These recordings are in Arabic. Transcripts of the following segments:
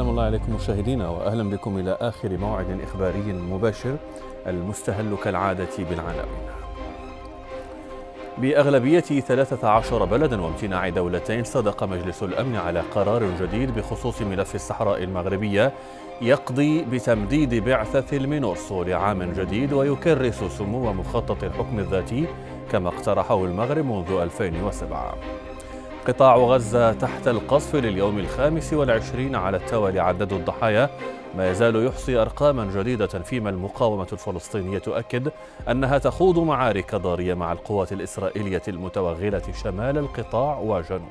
السلام الله عليكم مشاهدينا واهلا بكم الى اخر موعد اخباري مباشر المستهل كالعاده بالعناوين. باغلبيه 13 بلدا وامتناع دولتين صدق مجلس الامن على قرار جديد بخصوص ملف الصحراء المغربيه يقضي بتمديد بعثه المينورسو لعام جديد ويكرس سمو مخطط الحكم الذاتي كما اقترحه المغرب منذ 2007. قطاع غزة تحت القصف لليوم الخامس والعشرين على التوالي عدد الضحايا ما يزال يحصي أرقاما جديدة فيما المقاومة الفلسطينية تؤكد أنها تخوض معارك ضارية مع القوات الإسرائيلية المتوغلة شمال القطاع وجنوبه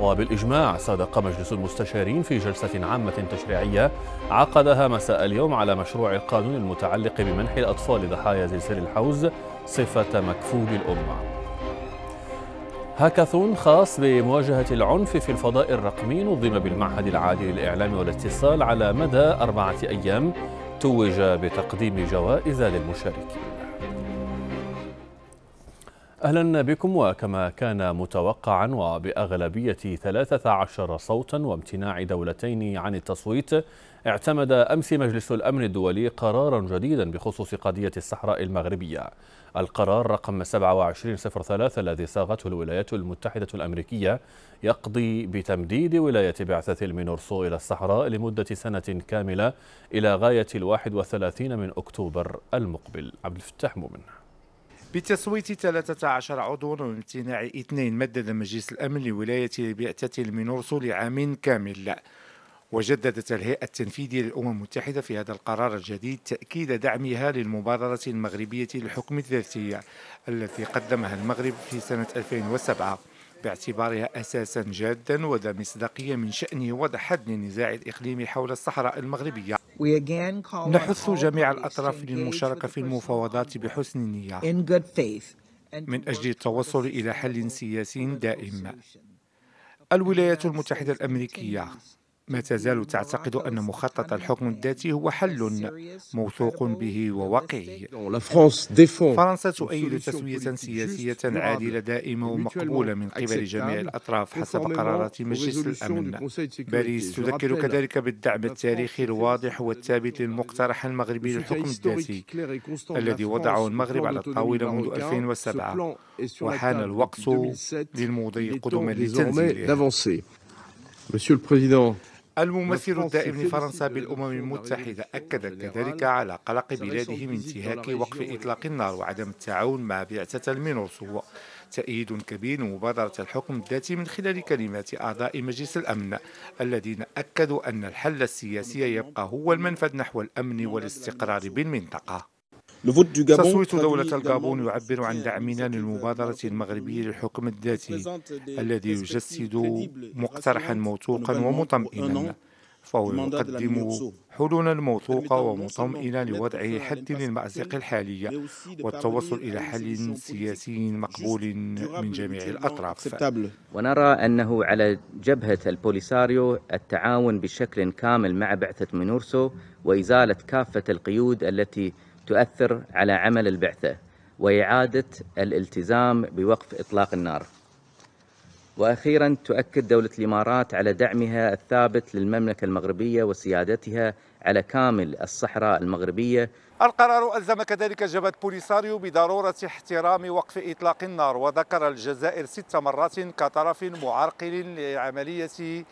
وبالإجماع صادق مجلس المستشارين في جلسة عامة تشريعية عقدها مساء اليوم على مشروع القانون المتعلق بمنح الأطفال ضحايا زلزال الحوز صفة مكفول الأمة هاكاثون خاص بمواجهة العنف في الفضاء الرقمي نظم بالمعهد العالي للإعلام والاتصال على مدى أربعة أيام توج بتقديم جوائز للمشاركين أهلا بكم وكما كان متوقعا وبأغلبية 13 صوتا وامتناع دولتين عن التصويت اعتمد أمس مجلس الأمن الدولي قرارا جديدا بخصوص قضية الصحراء المغربية القرار رقم 2703 الذي صاغته الولايات المتحدة الأمريكية يقضي بتمديد ولاية بعثة المينورسو إلى الصحراء لمدة سنة كاملة إلى غاية الواحد وثلاثين من أكتوبر المقبل عبد الفتاح مؤمن بتصويت 13 عضوا وامتناع اثنين مدد مجلس الامن لولايه بعثه المينورسو لعام كامل وجددت الهيئة التنفيذية للأمم المتحدة في هذا القرار الجديد تأكيد دعمها للمبادرة المغربية للحكم الذاتي التي قدمها المغرب في سنة 2007 باعتبارها أساسا جادا وذا مصداقية من شأنه وضع حد للنزاع الإقليمي حول الصحراء المغربية نحث جميع الأطراف للمشاركة في المفاوضات بحسن النية من أجل التوصل إلى حل سياسي دائم الولايات المتحدة الأمريكية ما تزال تعتقد أن مخطط الحكم الذاتي هو حل موثوق به وواقعي فرنسا تؤيد تسوية سياسية عادلة دائمة ومقبولة من قبل جميع الأطراف حسب قرارات مجلس الأمن باريس تذكر كذلك بالدعم التاريخي الواضح والثابت للمقترح المغربي للحكم الذاتي الذي وضعه المغرب على الطاولة منذ 2007 وحان الوقت للمضي قدما لتنزيله Monsieur le Président, الممثل الدائم لفرنسا بالأمم المتحدة أكد كذلك على قلق بلاده من انتهاك وقف إطلاق النار وعدم التعاون مع بعثة المينوسو هو تأييد كبير لمبادرة الحكم الذاتي من خلال كلمات أعضاء مجلس الأمن الذين أكدوا أن الحل السياسي يبقى هو المنفذ نحو الأمن والاستقرار بالمنطقة تصويت دولة الغابون يعبر عن دعمنا للمبادرة المغربية للحكم الذاتي الذي يجسد مقترحا موثوقا ومطمئنا فهو يقدم حلولا موثوقة ومطمئنة لوضع حد للمأزق الحالية والتوصل إلى حل سياسي مقبول من جميع الأطراف ونرى أنه على جبهة البوليساريو التعاون بشكل كامل مع بعثة مينورسو وإزالة كافة القيود التي تؤثر على عمل البعثة وإعادة الالتزام بوقف إطلاق النار وأخيرا تؤكد دولة الإمارات على دعمها الثابت للمملكة المغربية وسيادتها على كامل الصحراء المغربية القرار ألزم كذلك جبهة بوليساريو بضرورة احترام وقف إطلاق النار وذكر الجزائر ست مرات كطرف معرقل لعملية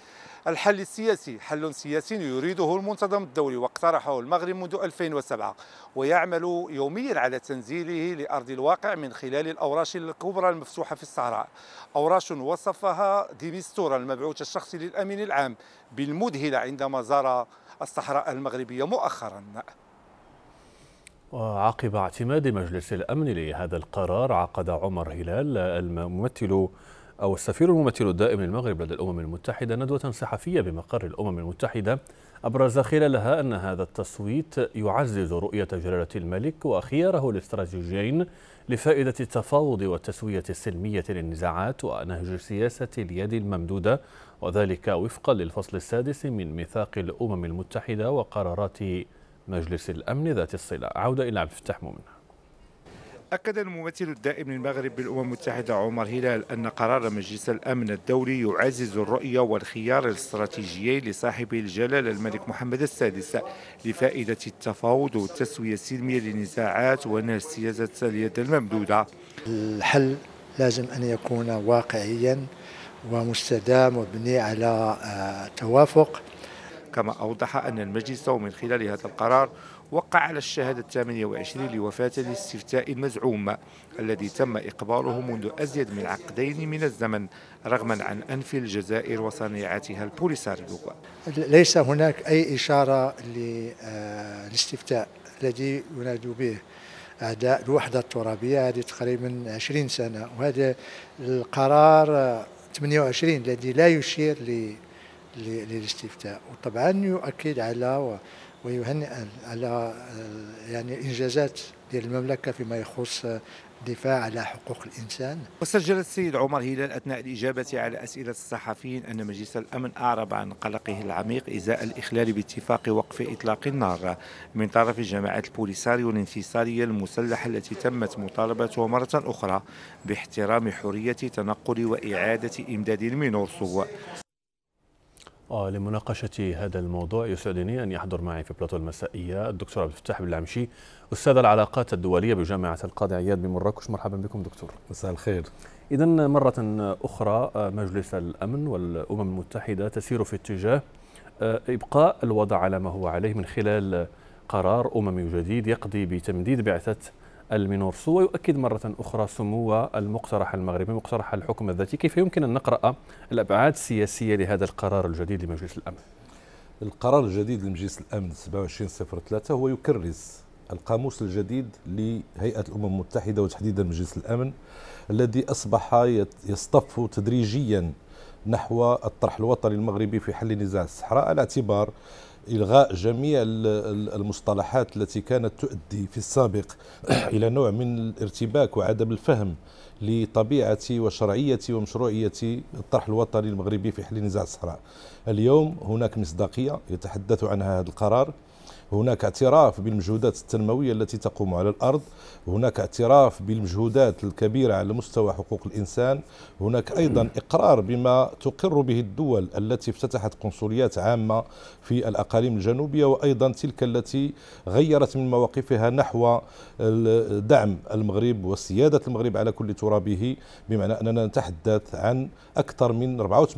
الحل السياسي حل سياسي يريده المنتظم الدولي واقترحه المغرب منذ 2007 ويعمل يوميا على تنزيله لأرض الواقع من خلال الأوراش الكبرى المفتوحة في الصحراء أوراش وصفها ديمستورا المبعوث الشخصي للأمين العام بالمذهلة عندما زار الصحراء المغربية مؤخرا وعقب اعتماد مجلس الأمن لهذا القرار عقد عمر هلال الممثل أو السفير الممثل الدائم للمغرب لدى الأمم المتحدة ندوة صحفية بمقر الأمم المتحدة أبرز خلالها أن هذا التصويت يعزز رؤية جلالة الملك وخياره الاستراتيجيين لفائدة التفاوض والتسوية السلمية للنزاعات ونهج سياسة اليد الممدودة وذلك وفقا للفصل السادس من ميثاق الأمم المتحدة وقرارات مجلس الأمن ذات الصلة عودة إلى عبد الفتاح مؤمن أكد الممثل الدائم للمغرب بالأمم المتحدة عمر هلال أن قرار مجلس الأمن الدولي يعزز الرؤية والخيار الاستراتيجيين لصاحب الجلالة الملك محمد السادس لفائدة التفاوض والتسوية السلمية للنزاعات ونهج سياسة اليد الممدودة الحل لازم أن يكون واقعيا ومستدام ومبني على آه، توافق كما أوضح أن المجلس من خلال هذا القرار وقع على الشهادة 28 لوفاة الاستفتاء المزعوم الذي تم إقباله منذ أزيد من عقدين من الزمن رغما عن أنف الجزائر وصنيعتها البوليساريو ليس هناك أي إشارة للاستفتاء آه، الذي ينادوا به أعداء الوحدة الترابية هذه تقريبا 20 سنة وهذا القرار 28 الذي لا يشير للاستفتاء وطبعا يؤكد على ويهنئ على يعني انجازات ديال المملكه فيما يخص الدفاع على حقوق الانسان. وسجل السيد عمر هلال اثناء الاجابه على اسئله الصحفيين ان مجلس الامن اعرب عن قلقه العميق ازاء الاخلال باتفاق وقف اطلاق النار من طرف جماعات البوليساريو الانفصاليه المسلحه التي تمت مطالبتها مره اخرى باحترام حريه تنقل واعاده امداد المينورسو. آه، لمناقشة هذا الموضوع يسعدني أن يحضر معي في بلاطو المسائية الدكتور عبد الفتاح العمشي أستاذ العلاقات الدولية بجامعة القاضي عياد بمراكش مرحبا بكم دكتور مساء الخير إذا مرة أخرى آه، مجلس الأمن والأمم المتحدة تسير في اتجاه آه، إبقاء الوضع على ما هو عليه من خلال قرار أممي جديد يقضي بتمديد بعثة المينورسو ويؤكد مرة أخرى سمو المقترح المغربي مقترح الحكم الذاتي كيف يمكن أن نقرأ الأبعاد السياسية لهذا القرار الجديد لمجلس الأمن القرار الجديد لمجلس الأمن 2703 هو يكرس القاموس الجديد لهيئة الأمم المتحدة وتحديدا مجلس الأمن الذي أصبح يصطف تدريجيا نحو الطرح الوطني المغربي في حل نزاع الصحراء على اعتبار إلغاء جميع المصطلحات التي كانت تؤدي في السابق إلى نوع من الارتباك وعدم الفهم لطبيعة وشرعية ومشروعية الطرح الوطني المغربي في حل نزاع الصحراء اليوم هناك مصداقية يتحدث عنها هذا القرار هناك اعتراف بالمجهودات التنموية التي تقوم على الأرض هناك اعتراف بالمجهودات الكبيرة على مستوى حقوق الإنسان هناك أيضا إقرار بما تقر به الدول التي افتتحت قنصليات عامة في الأقاليم الجنوبية وأيضا تلك التي غيرت من مواقفها نحو دعم المغرب وسيادة المغرب على كل ترابه بمعنى أننا نتحدث عن أكثر من 84%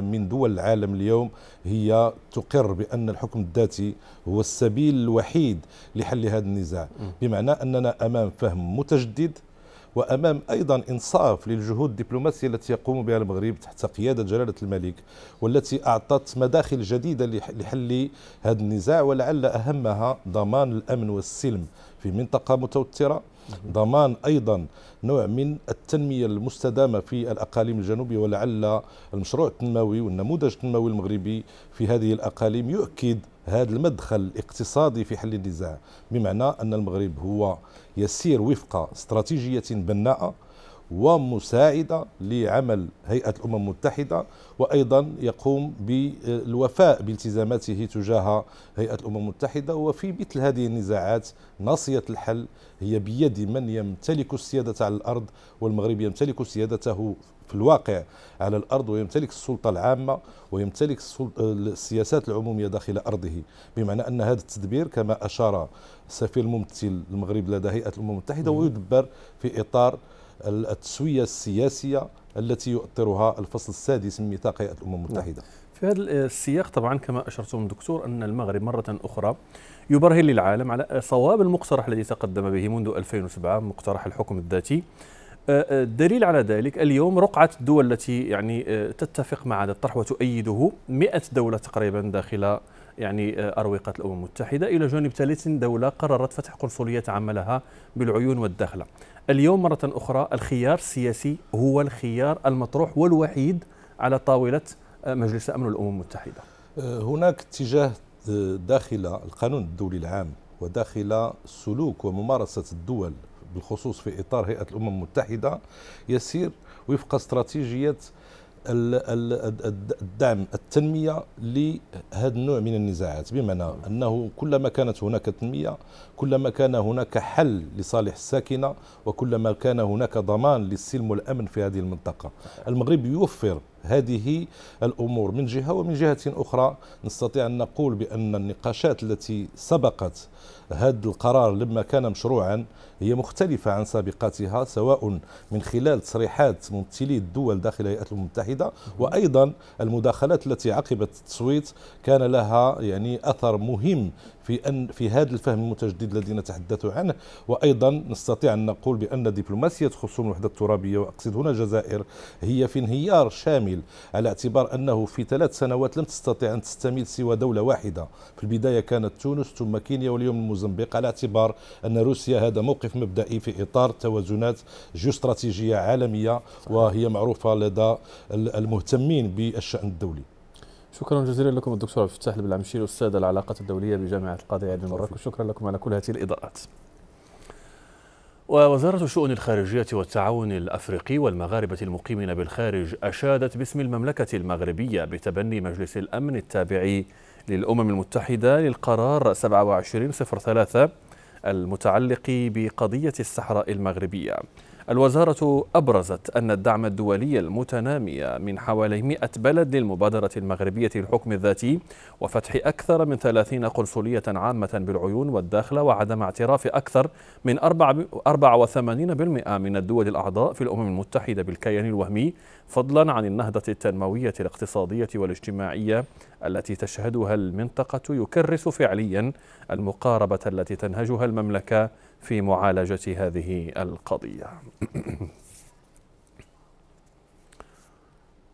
من دول العالم اليوم هي تقر بأن الحكم الذاتي هو السبب السبيل الوحيد لحل هذا النزاع بمعنى أننا أمام فهم متجدد وامام ايضا انصاف للجهود الدبلوماسيه التي يقوم بها المغرب تحت قياده جلاله الملك والتي اعطت مداخل جديده لحل هذا النزاع ولعل اهمها ضمان الامن والسلم في منطقه متوتره ضمان ايضا نوع من التنميه المستدامه في الاقاليم الجنوبيه ولعل المشروع التنموي والنموذج التنموي المغربي في هذه الاقاليم يؤكد هذا المدخل الاقتصادي في حل النزاع بمعنى أن المغرب هو يسير وفق استراتيجية بناءة ومساعدة لعمل هيئة الأمم المتحدة وأيضا يقوم بالوفاء بالتزاماته تجاه هيئة الأمم المتحدة وفي مثل هذه النزاعات ناصية الحل هي بيد من يمتلك السيادة على الأرض والمغرب يمتلك سيادته في الواقع على الأرض ويمتلك السلطة العامة ويمتلك السياسات العمومية داخل أرضه بمعنى أن هذا التدبير كما أشار سفير الممثل المغرب لدى هيئة الأمم المتحدة ويدبر في إطار التسوية السياسية التي يؤطرها الفصل السادس من ميثاق هيئة الأمم نعم. المتحدة في هذا السياق طبعا كما أشرتم دكتور أن المغرب مرة أخرى يبرهن للعالم على صواب المقترح الذي تقدم به منذ 2007 مقترح الحكم الذاتي الدليل آه، آه، على ذلك اليوم رقعة الدول التي يعني آه، تتفق مع هذا الطرح وتؤيده 100 دولة تقريبا داخل يعني أروقة الأمم المتحدة إلى جانب 30 دولة قررت فتح قنصليات عملها بالعيون والداخلة اليوم مرة أخرى الخيار السياسي هو الخيار المطروح والوحيد على طاولة آه، مجلس أمن الأمم المتحدة آه، هناك اتجاه داخل القانون الدولي العام وداخل سلوك وممارسة الدول بالخصوص في إطار هيئة الأمم المتحدة يسير وفق استراتيجية الدعم التنمية لهذا النوع من النزاعات بمعنى أنه كلما كانت هناك تنمية كلما كان هناك حل لصالح الساكنة وكلما كان هناك ضمان للسلم والأمن في هذه المنطقة المغرب يوفر هذه الأمور من جهة ومن جهة أخرى نستطيع أن نقول بأن النقاشات التي سبقت هذا القرار لما كان مشروعا هي مختلفة عن سابقاتها سواء من خلال تصريحات ممثلي الدول داخل الهيئات المتحدة وأيضا المداخلات التي عقبت التصويت كان لها يعني أثر مهم في أن في هذا الفهم المتجدد الذي نتحدث عنه وأيضا نستطيع أن نقول بأن دبلوماسية خصوم الوحدة الترابية وأقصد هنا الجزائر هي في انهيار شامل على اعتبار أنه في ثلاث سنوات لم تستطيع أن تستميل سوى دولة واحدة في البداية كانت تونس ثم كينيا واليوم الموزمبيق على اعتبار أن روسيا هذا موقف مبدئي في إطار توازنات جيوستراتيجية عالمية وهي معروفة لدى المهتمين بالشأن الدولي شكرا جزيلا لكم الدكتور عبد الفتاح البلعمشيري استاذ العلاقات الدوليه بجامعه القاضي عدن مراكش شكرا لكم على كل هذه الاضاءات ووزارة الشؤون الخارجية والتعاون الأفريقي والمغاربة المقيمين بالخارج أشادت باسم المملكة المغربية بتبني مجلس الأمن التابع للأمم المتحدة للقرار 2703 المتعلق بقضية الصحراء المغربية الوزارة أبرزت أن الدعم الدولي المتنامي من حوالي 100 بلد للمبادرة المغربية للحكم الذاتي وفتح أكثر من 30 قنصلية عامة بالعيون والداخلة وعدم اعتراف أكثر من 84% من الدول الأعضاء في الأمم المتحدة بالكيان الوهمي فضلا عن النهضة التنموية الاقتصادية والاجتماعية التي تشهدها المنطقة يكرس فعليا المقاربة التي تنهجها المملكة في معالجة هذه القضية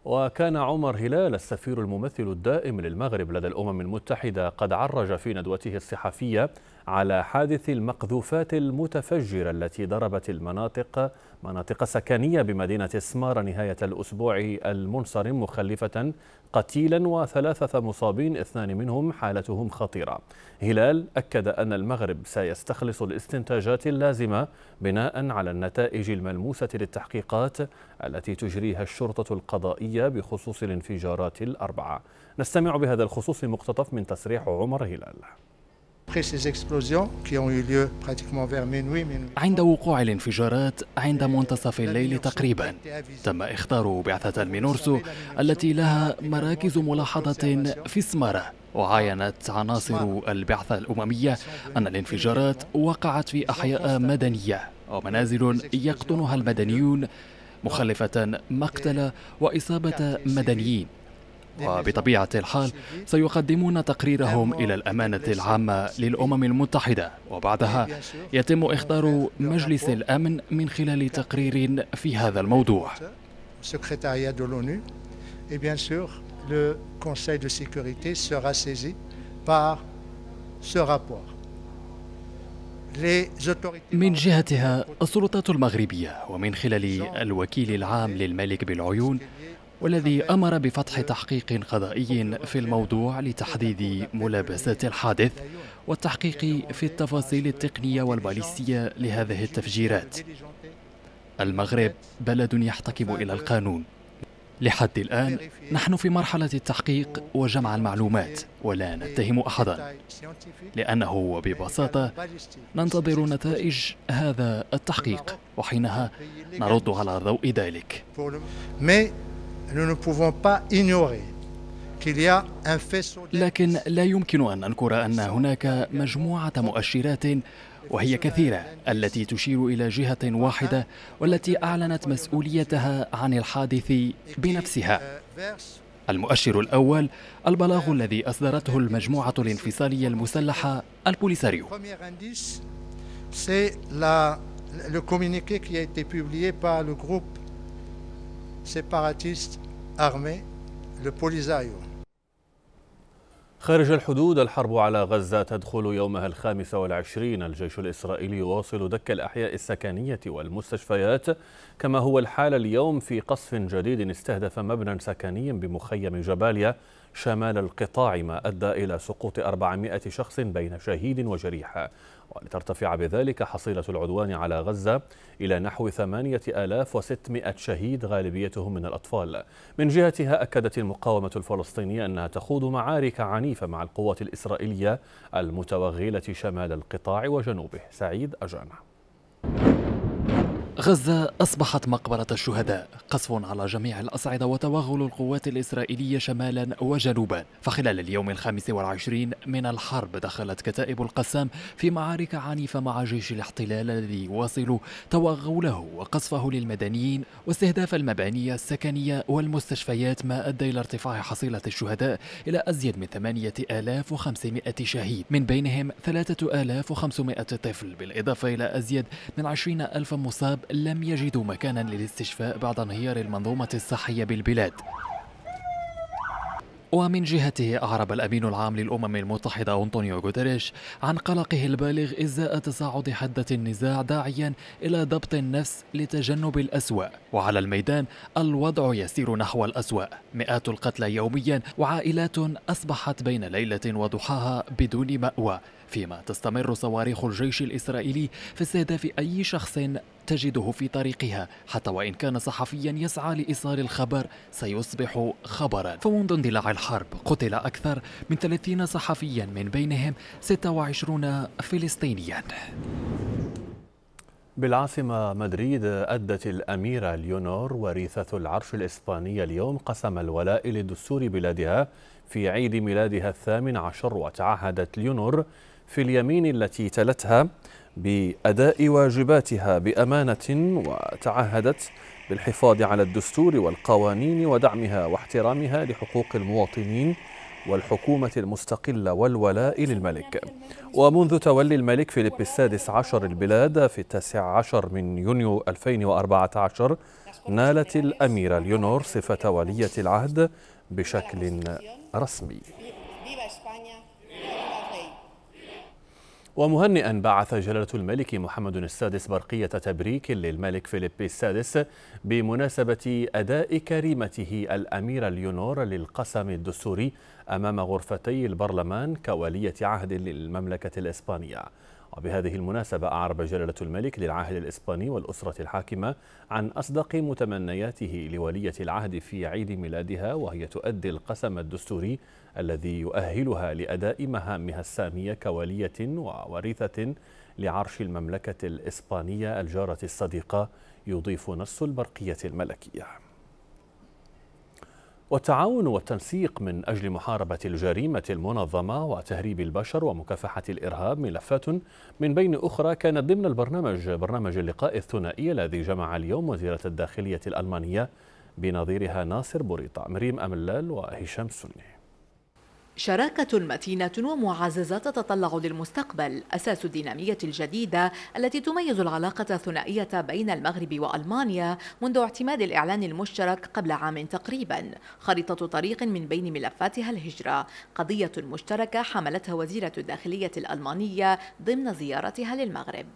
وكان عمر هلال السفير الممثل الدائم للمغرب لدى الأمم المتحدة قد عرج في ندوته الصحفية على حادث المقذوفات المتفجرة التي ضربت المناطق مناطق سكنية بمدينة سمارة نهاية الأسبوع المنصرم مخلفة قتيلا وثلاثة مصابين اثنان منهم حالتهم خطيرة هلال أكد أن المغرب سيستخلص الاستنتاجات اللازمة بناء على النتائج الملموسة للتحقيقات التي تجريها الشرطة القضائية بخصوص الانفجارات الأربعة نستمع بهذا الخصوص مقتطف من تصريح عمر هلال عند وقوع الانفجارات عند منتصف الليل تقريبا تم اختار بعثة المينورسو التي لها مراكز ملاحظة في سمارة وعاينت عناصر البعثة الأممية أن الانفجارات وقعت في أحياء مدنية ومنازل يقطنها المدنيون مخلفة مقتل وإصابة مدنيين وبطبيعة الحال سيقدمون تقريرهم إلى الأمانة العامة للأمم المتحدة وبعدها يتم إخطار مجلس الأمن من خلال تقرير في هذا الموضوع من جهتها السلطات المغربية ومن خلال الوكيل العام للملك بالعيون والذي أمر بفتح تحقيق قضائي في الموضوع لتحديد ملابسات الحادث والتحقيق في التفاصيل التقنية والباليستية لهذه التفجيرات المغرب بلد يحتكم إلى القانون لحد الآن نحن في مرحلة التحقيق وجمع المعلومات ولا نتهم أحدا لأنه ببساطة ننتظر نتائج هذا التحقيق وحينها نرد على ضوء ذلك لكن لا يمكن أن ننكر أن هناك مجموعة مؤشرات وهي كثيرة التي تشير إلى جهة واحدة والتي أعلنت مسؤوليتها عن الحادث بنفسها المؤشر الأول البلاغ الذي أصدرته المجموعة الانفصالية المسلحة البوليساريو c'est le communiqué qui a été publié par le groupe سيباراتيست أرمي le Polisario. خارج الحدود الحرب على غزة تدخل يومها الخامس والعشرين الجيش الإسرائيلي يواصل دك الأحياء السكنية والمستشفيات كما هو الحال اليوم في قصف جديد استهدف مبنى سكني بمخيم جباليا شمال القطاع ما أدى إلى سقوط 400 شخص بين شهيد وجريح ولترتفع بذلك حصيلة العدوان على غزة إلى نحو 8600 شهيد غالبيتهم من الأطفال من جهتها أكدت المقاومة الفلسطينية أنها تخوض معارك عنيفة مع القوات الإسرائيلية المتوغلة شمال القطاع وجنوبه سعيد أجانه غزة أصبحت مقبرة الشهداء قصف على جميع الأصعدة وتوغل القوات الإسرائيلية شمالا وجنوبا فخلال اليوم الخامس والعشرين من الحرب دخلت كتائب القسام في معارك عنيفة مع جيش الاحتلال الذي يواصل توغله وقصفه للمدنيين واستهداف المباني السكنية والمستشفيات ما أدى إلى ارتفاع حصيلة الشهداء إلى أزيد من 8500 شهيد من بينهم 3500 طفل بالإضافة إلى أزيد من 20000 مصاب لم يجدوا مكانا للاستشفاء بعد انهيار المنظومة الصحية بالبلاد ومن جهته أعرب الأمين العام للأمم المتحدة أنطونيو غوتيريش عن قلقه البالغ إزاء تصاعد حدة النزاع داعيا إلى ضبط النفس لتجنب الأسوأ وعلى الميدان الوضع يسير نحو الأسوأ مئات القتلى يوميا وعائلات أصبحت بين ليلة وضحاها بدون مأوى فيما تستمر صواريخ الجيش الإسرائيلي في استهداف أي شخص تجده في طريقها حتى وإن كان صحفيا يسعى لإيصال الخبر سيصبح خبرا فمنذ اندلاع الحرب قتل أكثر من 30 صحفيا من بينهم 26 فلسطينيا بالعاصمة مدريد أدت الأميرة ليونور وريثة العرش الإسبانية اليوم قسم الولاء لدستور بلادها في عيد ميلادها الثامن عشر وتعهدت ليونور في اليمين التي تلتها بأداء واجباتها بأمانة وتعهدت بالحفاظ على الدستور والقوانين ودعمها واحترامها لحقوق المواطنين والحكومة المستقلة والولاء للملك ومنذ تولي الملك فيليب السادس عشر البلاد في التاسع عشر من يونيو 2014 نالت الأميرة ليونور صفة ولية العهد بشكل رسمي ومهنئا بعث جلالة الملك محمد السادس برقية تبريك للملك فيليب السادس بمناسبة أداء كريمته الأميرة ليونور للقسم الدستوري أمام غرفتي البرلمان كولية عهد للمملكة الإسبانية وبهذه المناسبة أعرب جلالة الملك للعهد الإسباني والأسرة الحاكمة عن أصدق متمنياته لولية العهد في عيد ميلادها وهي تؤدي القسم الدستوري الذي يؤهلها لأداء مهامها السامية كوالية ووريثة لعرش المملكة الإسبانية الجارة الصديقة يضيف نص البرقية الملكية والتعاون والتنسيق من أجل محاربة الجريمة المنظمة وتهريب البشر ومكافحة الإرهاب ملفات من بين أخرى كانت ضمن البرنامج برنامج اللقاء الثنائي الذي جمع اليوم وزيرة الداخلية الألمانية بنظيرها ناصر بوريطة مريم أملال وهشام سني شراكة متينة ومعززة تتطلع للمستقبل أساس الدينامية الجديدة التي تميز العلاقة الثنائية بين المغرب وألمانيا منذ اعتماد الإعلان المشترك قبل عام تقريبا خريطة طريق من بين ملفاتها الهجرة قضية مشتركة حملتها وزيرة الداخلية الألمانية ضمن زيارتها للمغرب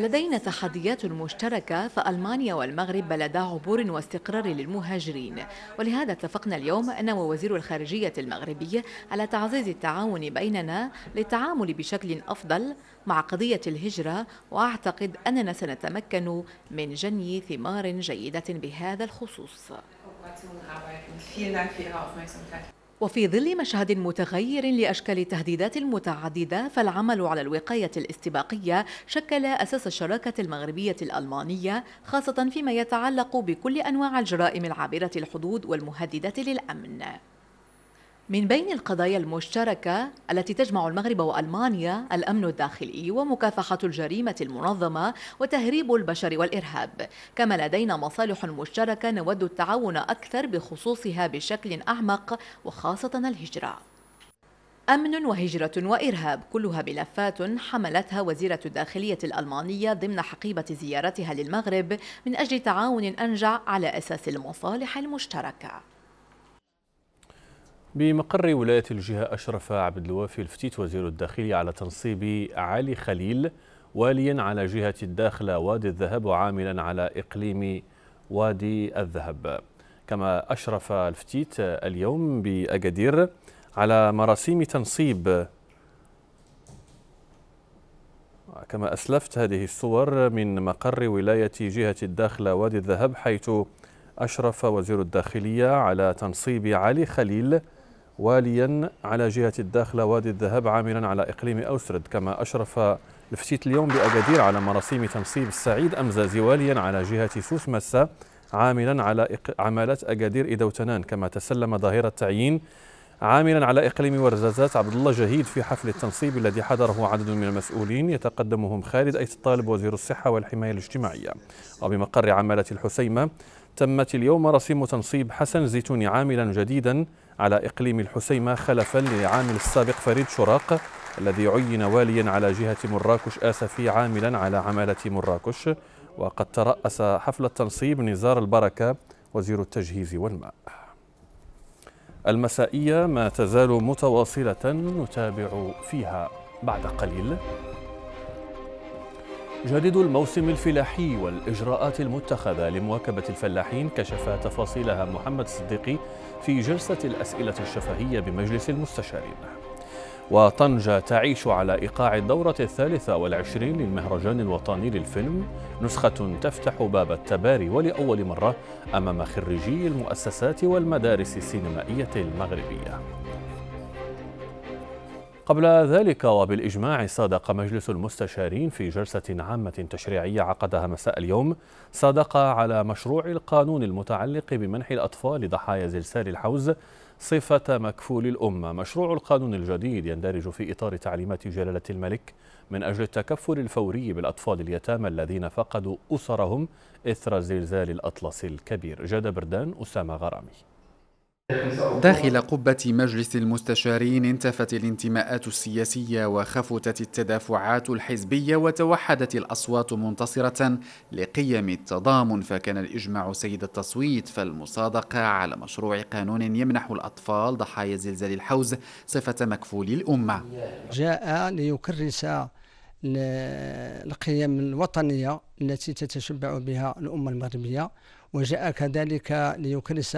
لدينا تحديات مشتركة فألمانيا والمغرب بلدا عبور واستقرار للمهاجرين ولهذا اتفقنا اليوم أنا ووزير الخارجية المغربي على تعزيز التعاون بيننا للتعامل بشكل أفضل مع قضية الهجرة وأعتقد أننا سنتمكن من جني ثمار جيدة بهذا الخصوص وفي ظل مشهد متغير لأشكال التهديدات المتعددة فالعمل على الوقاية الاستباقية شكل أساس الشراكة المغربية الألمانية خاصة فيما يتعلق بكل أنواع الجرائم العابرة الحدود والمهددة للأمن من بين القضايا المشتركة التي تجمع المغرب وألمانيا الأمن الداخلي ومكافحة الجريمة المنظمة وتهريب البشر والإرهاب، كما لدينا مصالح مشتركة نود التعاون أكثر بخصوصها بشكل أعمق وخاصة الهجرة. أمن وهجرة وإرهاب كلها ملفات حملتها وزيرة الداخلية الألمانية ضمن حقيبة زيارتها للمغرب من أجل تعاون أنجع على أساس المصالح المشتركة. بمقر ولاية الجهة أشرف عبد الوافي الفتيت وزير الداخلية على تنصيب علي خليل واليا على جهة الداخلة وادي الذهب وعاملا على إقليم وادي الذهب كما أشرف الفتيت اليوم بأكادير على مراسيم تنصيب كما أسلفت هذه الصور من مقر ولاية جهة الداخلة وادي الذهب حيث أشرف وزير الداخلية على تنصيب علي خليل واليا على جهة الداخلة وادي الذهب عاملا على إقليم أوسرد كما أشرف لفتيت اليوم بأكادير على مراسيم تنصيب سعيد أمزازي واليا على جهة سوس مسا عاملا على عمالة عمالات أكادير إدوتنان كما تسلم ظاهرة تعيين عاملا على إقليم ورزازات عبد الله جهيد في حفل التنصيب الذي حضره عدد من المسؤولين يتقدمهم خالد أيت الطالب وزير الصحة والحماية الاجتماعية وبمقر عمالة الحسيمة تمت اليوم مراسيم تنصيب حسن زيتوني عاملا جديدا على إقليم الحسيمة خلفا للعامل السابق فريد شراق الذي عين واليا على جهة مراكش آسفي عاملا على عمالة مراكش وقد ترأس حفل التنصيب نزار البركة وزير التجهيز والماء المسائية ما تزال متواصلة نتابع فيها بعد قليل جديد الموسم الفلاحي والإجراءات المتخذة لمواكبة الفلاحين كشف تفاصيلها محمد الصديقي في جلسة الأسئلة الشفهية بمجلس المستشارين وطنجة تعيش على إيقاع الدورة الثالثة والعشرين للمهرجان الوطني للفيلم نسخة تفتح باب التباري ولأول مرة أمام خريجي المؤسسات والمدارس السينمائية المغربية قبل ذلك وبالإجماع صادق مجلس المستشارين في جلسة عامة تشريعية عقدها مساء اليوم صادق على مشروع القانون المتعلق بمنح الأطفال ضحايا زلزال الحوز صفة مكفول الأمة مشروع القانون الجديد يندرج في إطار تعليمات جلالة الملك من أجل التكفل الفوري بالأطفال اليتامى الذين فقدوا أسرهم إثر زلزال الأطلس الكبير جاد بردان أسامة غرامي داخل قبة مجلس المستشارين انتفت الانتماءات السياسية وخفتت التدافعات الحزبية وتوحدت الأصوات منتصرة لقيم التضامن فكان الإجماع سيد التصويت فالمصادقة على مشروع قانون يمنح الأطفال ضحايا زلزال الحوز صفة مكفول الأمة جاء ليكرس القيم الوطنية التي تتشبع بها الأمة المغربية وجاء كذلك ليكرس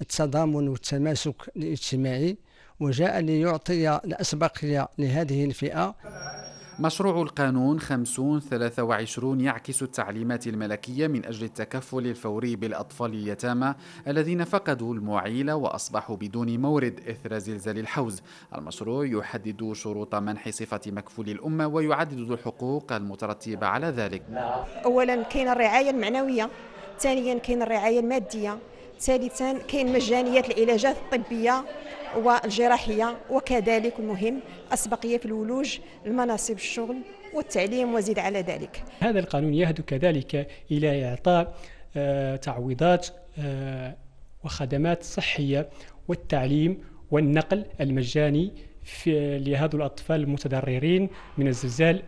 التضامن والتماسك الاجتماعي وجاء ليعطي الأسبقية لهذه الفئة مشروع القانون 5023 يعكس التعليمات الملكية من أجل التكفل الفوري بالأطفال اليتامى الذين فقدوا المعيلة وأصبحوا بدون مورد إثر زلزال الحوز المشروع يحدد شروط منح صفة مكفول الأمة ويعدد الحقوق المترتبة على ذلك أولا كاين الرعاية المعنوية ثانيا كاين الرعاية المادية ثالثا كاين مجانيات العلاجات الطبيه والجراحيه وكذلك المهم اسبقيه في الولوج المناصب الشغل والتعليم وزيد على ذلك هذا القانون يهدو كذلك الى اعطاء آه، تعويضات آه، وخدمات صحيه والتعليم والنقل المجاني في لهذه الأطفال المتضررين من الزلزال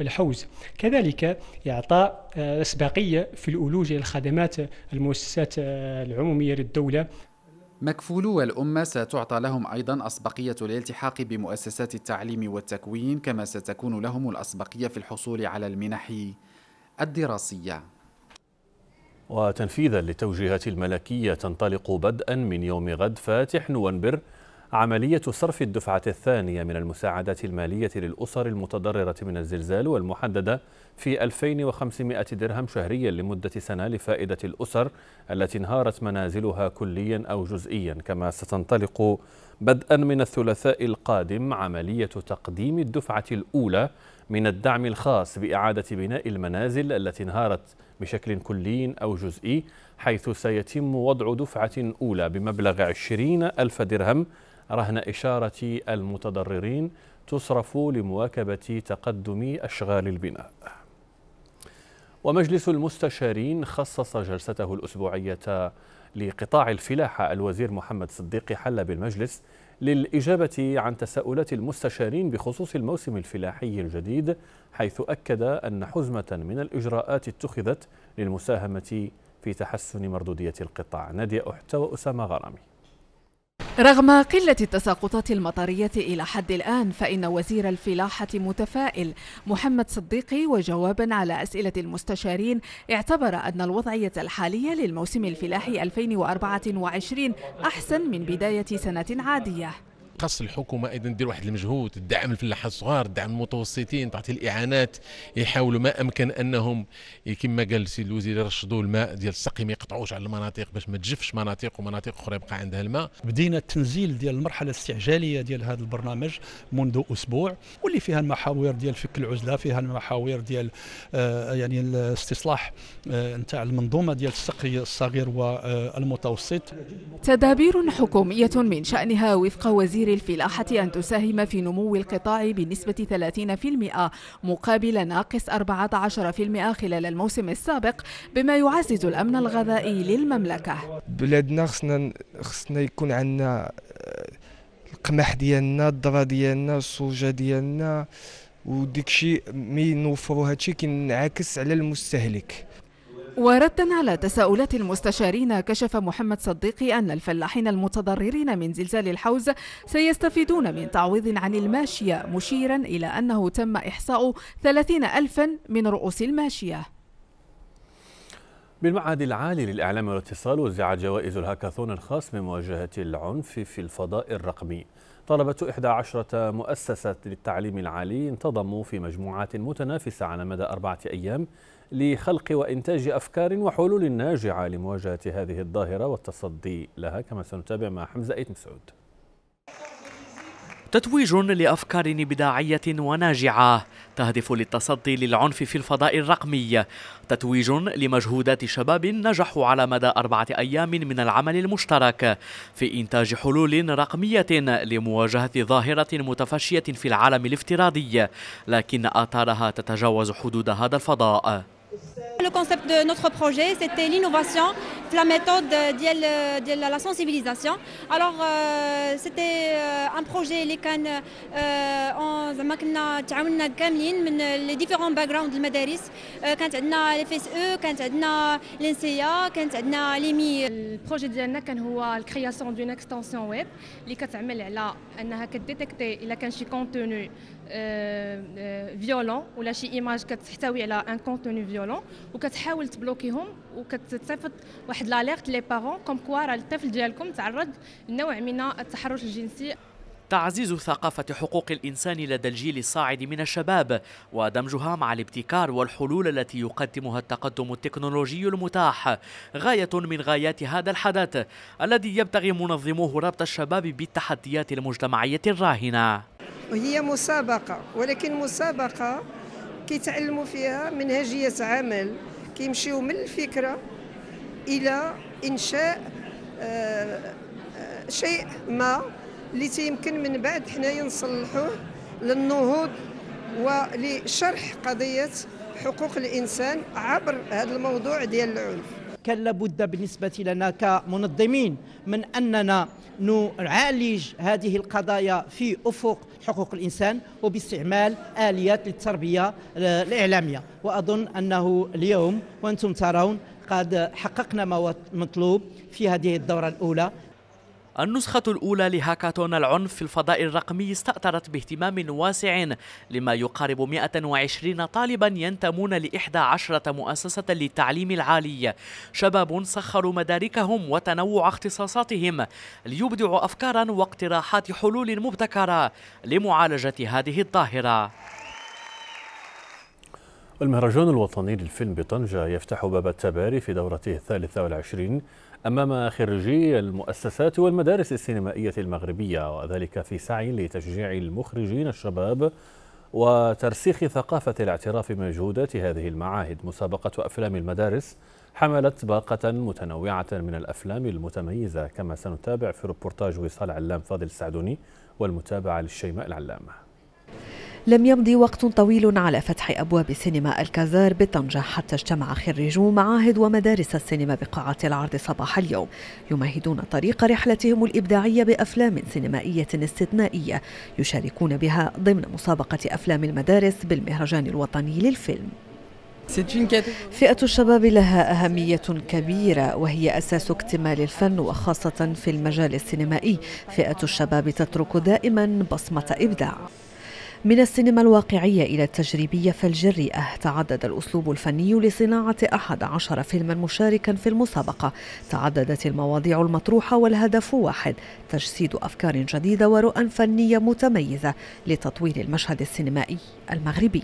الحوز كذلك إعطاء آه، أسباقية في الأولوجة للخدمات المؤسسات آه، العمومية للدولة مكفولو الأمة ستعطى لهم أيضا أسبقية الالتحاق بمؤسسات التعليم والتكوين كما ستكون لهم الأسبقية في الحصول على المنح الدراسية وتنفيذا للتوجيهات الملكية تنطلق بدءا من يوم غد فاتح نوانبر عملية صرف الدفعة الثانية من المساعدات المالية للأسر المتضررة من الزلزال والمحددة في 2500 درهم شهريا لمدة سنة لفائدة الأسر التي انهارت منازلها كليا أو جزئيا كما ستنطلق بدءا من الثلاثاء القادم عملية تقديم الدفعة الأولى من الدعم الخاص بإعادة بناء المنازل التي انهارت بشكل كلي أو جزئي حيث سيتم وضع دفعة أولى بمبلغ 20 ألف درهم رهن إشارة المتضررين تصرف لمواكبة تقدم أشغال البناء ومجلس المستشارين خصص جلسته الأسبوعية لقطاع الفلاحة الوزير محمد صديق حل بالمجلس للإجابة عن تساؤلات المستشارين بخصوص الموسم الفلاحي الجديد حيث أكد أن حزمة من الإجراءات اتخذت للمساهمة في تحسن مردودية القطاع نادية أحتوى أسامة غرامي رغم قلة التساقطات المطرية إلى حد الآن فإن وزير الفلاحة متفائل محمد صديقي وجوابا على أسئلة المستشارين اعتبر أن الوضعية الحالية للموسم الفلاحي 2024 أحسن من بداية سنة عادية خاص الحكومه ايضا دير واحد المجهود الدعم الفلاح الصغار الدعم المتوسطين تعطي الاعانات يحاولوا ما امكن انهم كما قال السيد الوزير يرشدوا الماء ديال السقي ما يقطعوش على المناطق باش ما تجفش مناطق ومناطق اخرى يبقى عندها الماء بدينا التنزيل ديال المرحله الاستعجاليه ديال هذا البرنامج منذ اسبوع واللي فيها المحاور ديال فك العزله فيها المحاور ديال آه يعني الاستصلاح آه نتاع المنظومه ديال السقي الصغير والمتوسط تدابير حكوميه من شانها وفق وزير جزائر الفلاحة أن تساهم في نمو القطاع بنسبة 30% مقابل ناقص 14% خلال الموسم السابق بما يعزز الأمن الغذائي للمملكة بلادنا خصنا خصنا يكون عندنا آه، القمح ديالنا الذره ديالنا الصوجه ديالنا وديكشي مي نوفروا هادشي كينعكس على المستهلك وردا على تساؤلات المستشارين كشف محمد صديقي أن الفلاحين المتضررين من زلزال الحوز سيستفيدون من تعويض عن الماشية مشيرا إلى أنه تم إحصاء 30 ألفا من رؤوس الماشية بالمعهد العالي للإعلام والاتصال وزعت جوائز الهاكاثون الخاص بمواجهة العنف في الفضاء الرقمي طلبة 11 مؤسسة للتعليم العالي انتظموا في مجموعات متنافسة على مدى أربعة أيام لخلق وإنتاج أفكار وحلول ناجعة لمواجهة هذه الظاهرة والتصدي لها كما سنتابع مع حمزة أيت مسعود تتويج لأفكار إبداعية وناجعة تهدف للتصدي للعنف في الفضاء الرقمي تتويج لمجهودات شباب نجحوا على مدى أربعة أيام من العمل المشترك في إنتاج حلول رقمية لمواجهة ظاهرة متفشية في العالم الافتراضي لكن آثارها تتجاوز حدود هذا الفضاء concept de notre projet, c'était l'innovation la méthode de, de, la sensibilisation. Alors, euh, c'était euh, un projet qui euh, a les différents backgrounds de Madaris. Euh, quand on a les FSE, quand on a l'INSEA, quand on a l'EMI. Le projet de la création d'une extension web qui a détecté un contenu violent ou une image qui a un contenu violent ou qui a essayé de وكتصيفط واحد لاليرت لي بارون كوم كوا راه الطفل ديالكم تعرض لنوع من التحرش الجنسي تعزيز ثقافة حقوق الإنسان لدى الجيل الصاعد من الشباب ودمجها مع الابتكار والحلول التي يقدمها التقدم التكنولوجي المتاح غاية من غايات هذا الحدث الذي يبتغي منظموه ربط الشباب بالتحديات المجتمعية الراهنة هي مسابقة ولكن مسابقة كيتعلموا فيها منهجية عمل كيمشيو من الفكره الى انشاء آه، آه، شيء ما اللي تيمكن من بعد حنايا نصلحوه للنهوض ولشرح قضيه حقوق الانسان عبر هذا الموضوع ديال العنف كان لابد بالنسبة لنا كمنظمين من أننا نعالج هذه القضايا في أفق حقوق الإنسان وباستعمال آليات للتربية آه، الإعلامية وأظن أنه اليوم وأنتم ترون قد حققنا ما مطلوب في هذه الدورة الأولى النسخة الأولى لهاكاثون العنف في الفضاء الرقمي استأثرت باهتمام واسع لما يقارب 120 طالبا ينتمون لإحدى عشرة مؤسسة للتعليم العالي شباب سخروا مداركهم وتنوع اختصاصاتهم ليبدعوا أفكارا واقتراحات حلول مبتكرة لمعالجة هذه الظاهرة المهرجان الوطني للفيلم بطنجة يفتح باب التباري في دورته الثالثة والعشرين أمام خريجي المؤسسات والمدارس السينمائية المغربية وذلك في سعي لتشجيع المخرجين الشباب وترسيخ ثقافة الاعتراف بمجهودات هذه المعاهد مسابقة أفلام المدارس حملت باقة متنوعة من الأفلام المتميزة كما سنتابع في روبورتاج وصال علام فاضل السعدوني والمتابعة للشيماء العلامة لم يمضي وقت طويل على فتح أبواب سينما الكازار بطنجة حتى اجتمع خريجو معاهد ومدارس السينما بقاعة العرض صباح اليوم يمهدون طريق رحلتهم الإبداعية بأفلام سينمائية استثنائية يشاركون بها ضمن مسابقة أفلام المدارس بالمهرجان الوطني للفيلم فئة الشباب لها أهمية كبيرة وهي أساس اكتمال الفن وخاصة في المجال السينمائي فئة الشباب تترك دائما بصمة إبداع من السينما الواقعية إلى التجريبية فالجريئة تعدد الأسلوب الفني لصناعة أحد عشر فيلما مشاركا في المسابقة تعددت المواضيع المطروحة والهدف واحد تجسيد أفكار جديدة ورؤى فنية متميزة لتطوير المشهد السينمائي المغربي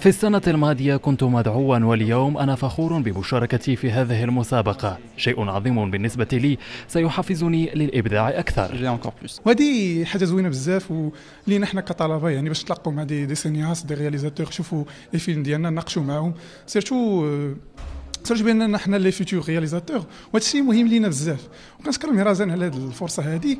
في السنة الماضية كنت مدعوا واليوم أنا فخور بمشاركتي في هذه المسابقة شيء عظيم بالنسبة لي سيحفزني للإبداع أكثر وهذه حاجة زوينة بزاف ولينا نحن كطلبة يعني باش تلقوا مع دي, دي سينياس دي رياليزاتور شوفوا الفيلم ديالنا ناقشوا معاهم سيرتو سيرتو باننا احنا لي فيتور رياليزاتور وهذا الشيء مهم لينا بزاف وكنشكر مهرجان على هذه الفرصه هذه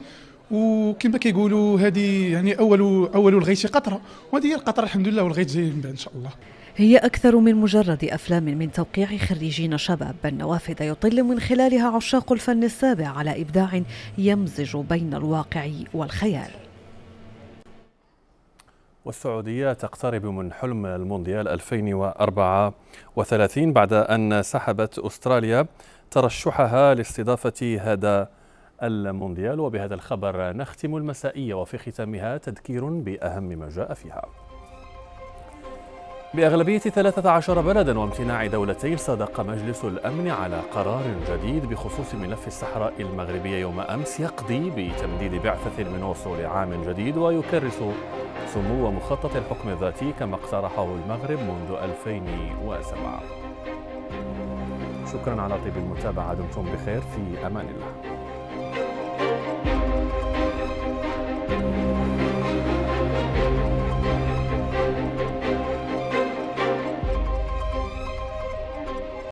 وكما كيقولوا هذه يعني اول اول الغيث قطره وهذه هي القطره الحمد لله والغيث جاي من بعد ان شاء الله هي أكثر من مجرد أفلام من توقيع خريجين شباب بل نوافذ يطل من خلالها عشاق الفن السابع على إبداع يمزج بين الواقع والخيال والسعودية تقترب من حلم المونديال 2034 بعد أن سحبت أستراليا ترشحها لاستضافة هذا المونديال وبهذا الخبر نختم المسائية وفي ختامها تذكير بأهم ما جاء فيها بأغلبية 13 بلدا وامتناع دولتين صادق مجلس الأمن على قرار جديد بخصوص ملف الصحراء المغربية يوم أمس يقضي بتمديد بعثة من وصول عام جديد ويكرس سمو مخطط الحكم الذاتي كما اقترحه المغرب منذ 2007 شكرا على طيب المتابعة دمتم بخير في أمان الله